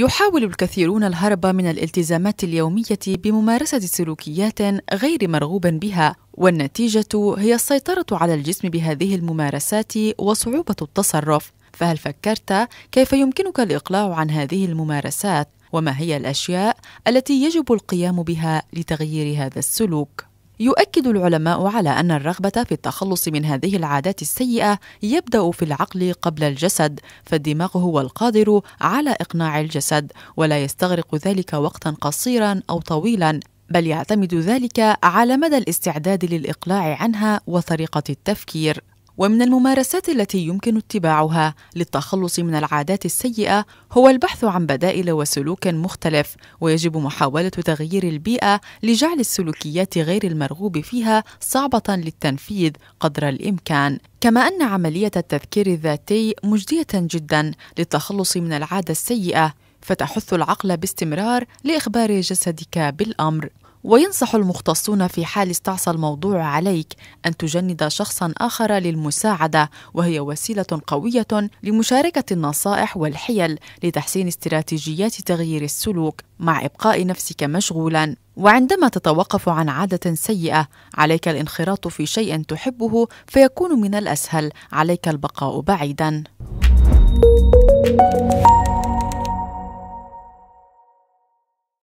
يحاول الكثيرون الهرب من الالتزامات اليومية بممارسة سلوكيات غير مرغوب بها، والنتيجة هي السيطرة على الجسم بهذه الممارسات وصعوبة التصرف، فهل فكرت كيف يمكنك الإقلاع عن هذه الممارسات؟ وما هي الأشياء التي يجب القيام بها لتغيير هذا السلوك؟ يؤكد العلماء على أن الرغبة في التخلص من هذه العادات السيئة يبدأ في العقل قبل الجسد، فالدماغ هو القادر على إقناع الجسد، ولا يستغرق ذلك وقتا قصيرا أو طويلا، بل يعتمد ذلك على مدى الاستعداد للإقلاع عنها وطريقة التفكير. ومن الممارسات التي يمكن اتباعها للتخلص من العادات السيئة هو البحث عن بدائل وسلوك مختلف، ويجب محاولة تغيير البيئة لجعل السلوكيات غير المرغوب فيها صعبة للتنفيذ قدر الإمكان. كما أن عملية التذكير الذاتي مجدية جدا للتخلص من العادة السيئة، فتحث العقل باستمرار لإخبار جسدك بالأمر. وينصح المختصون في حال استعصى الموضوع عليك أن تجند شخصا آخر للمساعدة وهي وسيلة قوية لمشاركة النصائح والحيل لتحسين استراتيجيات تغيير السلوك مع إبقاء نفسك مشغولا وعندما تتوقف عن عادة سيئة عليك الانخراط في شيء تحبه فيكون من الأسهل عليك البقاء بعيدا